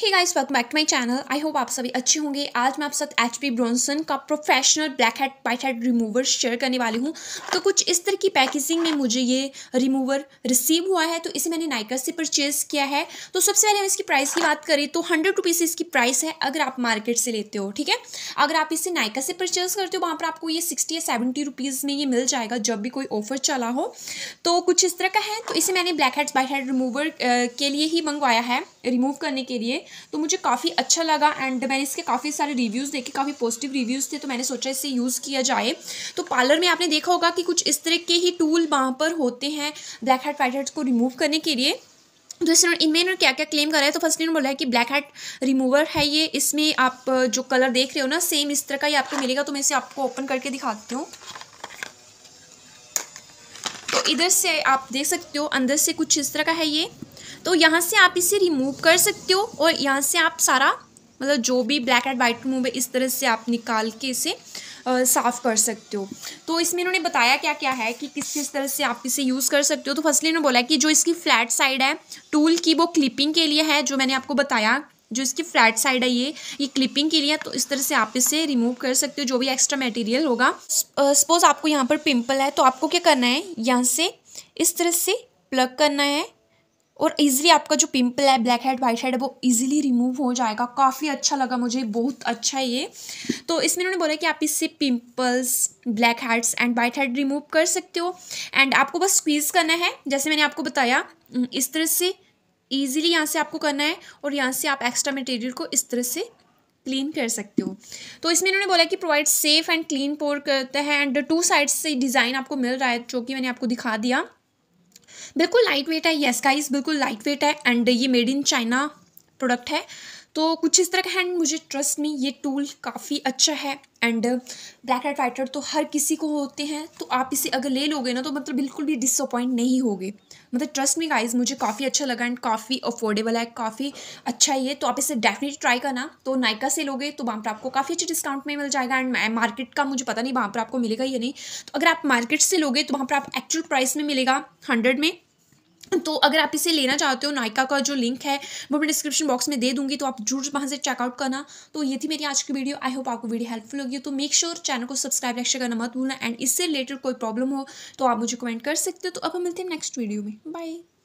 he guys welcome back to my channel I hope आप सभी अच्छे होंगे आज मैं आप साथ एच पी ब्रॉन्सन का professional black head white head remover share करने वाली हूँ तो कुछ इस तरह की पैकेजिंग में मुझे ये रिमूवर रिसीव हुआ है तो इसे मैंने नाइकर से परचेज़ किया है तो सबसे पहले हम इसकी प्राइस की बात करें तो हंड्रेड रुपीज़ इसकी प्राइस है अगर आप मार्केट से लेते हो ठीक है अगर आप इसे नाइका से परचेज़ करते हो वहाँ पर आपको ये सिक्सटी या सेवेंटी रुपीज़ में ये मिल जाएगा जब भी कोई ऑफर चला हो तो कुछ इस तरह का है तो इसे मैंने black head white head remover के लिए ही मंगवाया है रिमूव करने के लिए तो मुझे काफ़ी अच्छा लगा एंड मैंने इसके काफ़ी सारे रिव्यूज़ देखे काफ़ी पॉजिटिव रिव्यूज़ थे तो मैंने सोचा इसे यूज़ किया जाए तो पार्लर में आपने देखा होगा कि कुछ इस तरह के ही टूल वहाँ पर होते हैं ब्लैक हेड वाइट हेड्स को रिमूव करने के लिए तो इस इनमें इन्होंने क्या क्या क्लेम करा है तो फर्स्ट इन्होंने बोला है कि ब्लैक हेड रिमूवर है ये इसमें आप जो कलर देख रहे हो ना सेम इस तरह का ही आपको मिलेगा तो मैं इसे आपको ओपन करके दिखाती हूँ तो इधर से आप देख सकते हो अंदर से कुछ इस तरह का है ये तो यहाँ से आप इसे रिमूव कर सकते हो और यहाँ से आप सारा मतलब जो भी ब्लैक एंड वाइट मूव है इस तरह से आप निकाल के इसे साफ़ कर सकते हो तो इसमें इन्होंने बताया क्या क्या है कि किस किस तरह से आप इसे यूज़ कर सकते हो तो फर्स्टली इन्होंने बोला कि जो इसकी फ्लैट साइड है टूल की वो क्लिपिंग के लिए है जो मैंने आपको बताया जो इसकी फ्लैट साइड है ये ये क्लिपिंग के लिए है तो इस तरह से आप इसे रिमूव कर सकते हो जो भी एक्स्ट्रा मटेरियल होगा सपोज़ आपको यहाँ पर पिम्पल है तो आपको क्या करना है यहाँ से इस तरह से प्लग करना है और इजीली आपका जो पिंपल है ब्लैक हेड वाइट हेड है वो ईजिली रिमूव हो जाएगा काफ़ी अच्छा लगा मुझे बहुत अच्छा है ये तो इसमें उन्होंने बोला कि आप इससे pimples black heads and white head remove कर सकते हो एंड आपको बस स्क्वीज़ करना है जैसे मैंने आपको बताया इस तरह से ईजिली यहाँ से आपको करना है और यहाँ से आप एक्स्ट्रा मटेरियल को इस तरह से क्लीन कर सकते हो तो इसमें इन्होंने बोला कि provide safe and clean pore करता है एंड टू साइड्स से डिज़ाइन आपको मिल रहा है जो कि मैंने आपको दिखा दिया बिल्कुल लाइट वेट है येस yes गाइस बिल्कुल लाइट वेट है एंड ये मेड इन चाइना प्रोडक्ट है तो कुछ इस तरह का हैंड मुझे ट्रस्ट में ये टूल काफ़ी अच्छा है एंड ब्लैक एंड वाइटर तो हर किसी को होते हैं तो आप इसे अगर ले लोगे ना तो मतलब बिल्कुल भी डिसअपॉइंट नहीं होगे मतलब ट्रस्ट मी गाइज मुझे काफ़ी अच्छा लगा एंड काफ़ी अफोर्डेबल है काफ़ी अच्छा है ये तो आप इसे डेफिनेटली ट्राई करना तो नाइका से लोगे तो वहाँ पर आपको काफ़ी अच्छे डिस्काउंट में मिल जाएगा एंड मार्केट uh, का मुझे पता नहीं वहाँ पर आपको मिलेगा या नहीं तो अगर आप मार्केट से लोगे तो वहाँ पर आप एक्चुअल प्राइस में मिलेगा हंड्रेड में तो अगर आप इसे लेना चाहते हो नायका का जो लिंक है वो मैं डिस्क्रिप्शन बॉक्स में दे दूंगी तो आप जरूर वहाँ से चेकआउट करना तो ये थी मेरी आज की वीडियो आई होप आपको वीडियो हेल्पफुल होगी तो मेक श्योर चैनल को सब्सक्राइब लाइक करना मत भूलना एंड इससे रिलेटेड कोई प्रॉब्लम हो तो आप मुझे कमेंट कर सकते हो तो अब हम मिलते हैं नेक्स्ट वीडियो में बाय